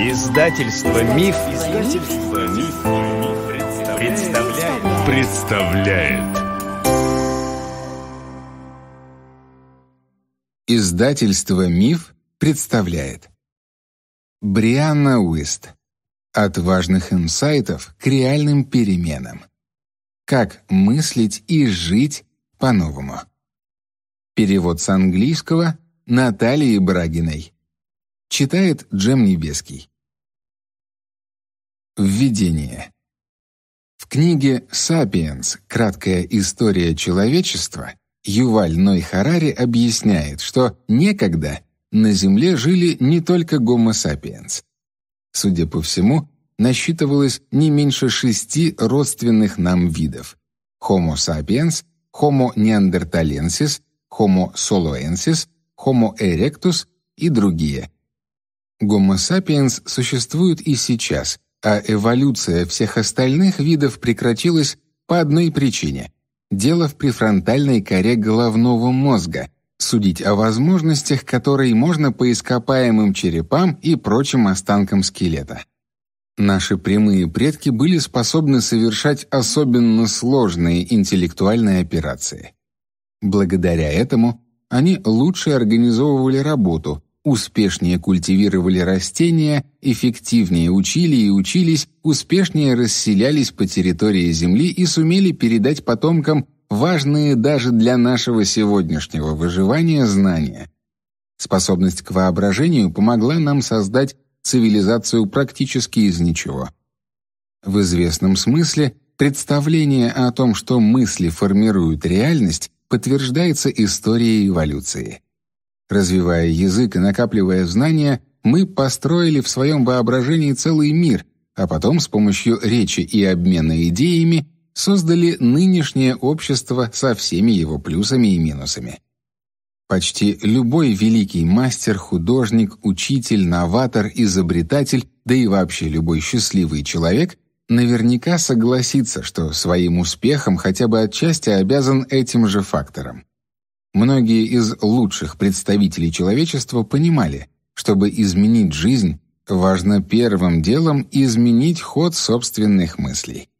Издательство Миф, Издательство Миф, представляет. представляет. Издательство Миф представляет. Брианна Уист. От важных инсайтов к реальным переменам. Как мыслить и жить по-новому. Перевод с английского Натальи Брагиной. Читает Джем Небеский. Введение. В книге «Сапиенс. Краткая история человечества» Юваль Ной Харари объясняет, что некогда на Земле жили не только гомо сапиенс. Судя по всему, насчитывалось не меньше шести родственных нам видов. Homo sapiens, Homo neanderthalensis, Homo soloensis, Homo erectus и другие – Гомо сапиенс существует и сейчас, а эволюция всех остальных видов прекратилась по одной причине. Дело в префронтальной коре головного мозга. Судить о возможностях, которые можно по ископаемым черепам и прочим останкам скелета. Наши прямые предки были способны совершать особенно сложные интеллектуальные операции. Благодаря этому они лучше организовывали работу, успешнее культивировали растения, эффективнее учили и учились, успешнее расселялись по территории Земли и сумели передать потомкам важные даже для нашего сегодняшнего выживания знания. Способность к воображению помогла нам создать цивилизацию практически из ничего. В известном смысле представление о том, что мысли формируют реальность, подтверждается историей эволюции. Развивая язык и накапливая знания, мы построили в своем воображении целый мир, а потом с помощью речи и обмена идеями создали нынешнее общество со всеми его плюсами и минусами. Почти любой великий мастер, художник, учитель, новатор, изобретатель, да и вообще любой счастливый человек наверняка согласится, что своим успехом хотя бы отчасти обязан этим же факторам. Многие из лучших представителей человечества понимали, чтобы изменить жизнь, важно первым делом изменить ход собственных мыслей.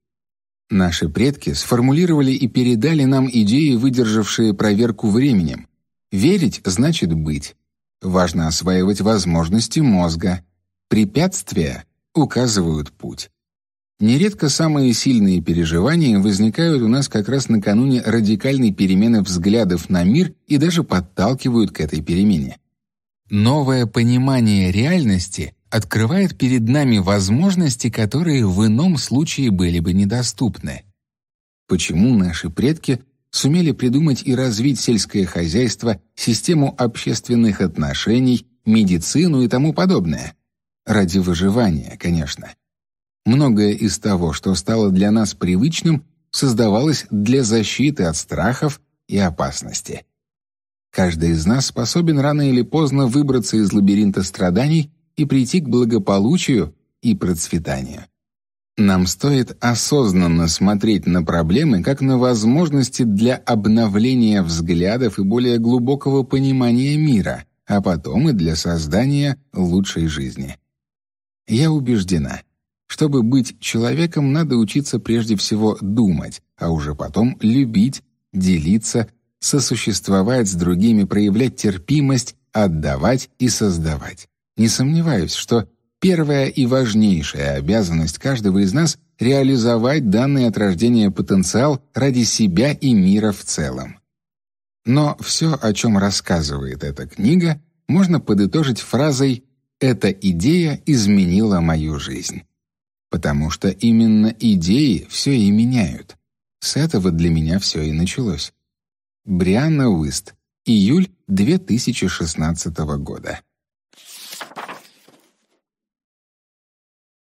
Наши предки сформулировали и передали нам идеи, выдержавшие проверку временем. Верить значит быть. Важно осваивать возможности мозга. Препятствия указывают путь. Нередко самые сильные переживания возникают у нас как раз накануне радикальной перемены взглядов на мир и даже подталкивают к этой перемене. Новое понимание реальности открывает перед нами возможности, которые в ином случае были бы недоступны. Почему наши предки сумели придумать и развить сельское хозяйство, систему общественных отношений, медицину и тому подобное? Ради выживания, конечно. Многое из того, что стало для нас привычным, создавалось для защиты от страхов и опасности. Каждый из нас способен рано или поздно выбраться из лабиринта страданий и прийти к благополучию и процветанию. Нам стоит осознанно смотреть на проблемы как на возможности для обновления взглядов и более глубокого понимания мира, а потом и для создания лучшей жизни. Я убеждена – чтобы быть человеком, надо учиться прежде всего думать, а уже потом любить, делиться, сосуществовать с другими, проявлять терпимость, отдавать и создавать. Не сомневаюсь, что первая и важнейшая обязанность каждого из нас — реализовать данный от рождения потенциал ради себя и мира в целом. Но все, о чем рассказывает эта книга, можно подытожить фразой «Эта идея изменила мою жизнь» потому что именно идеи все и меняют. С этого для меня все и началось. Брианна Уист. Июль 2016 года.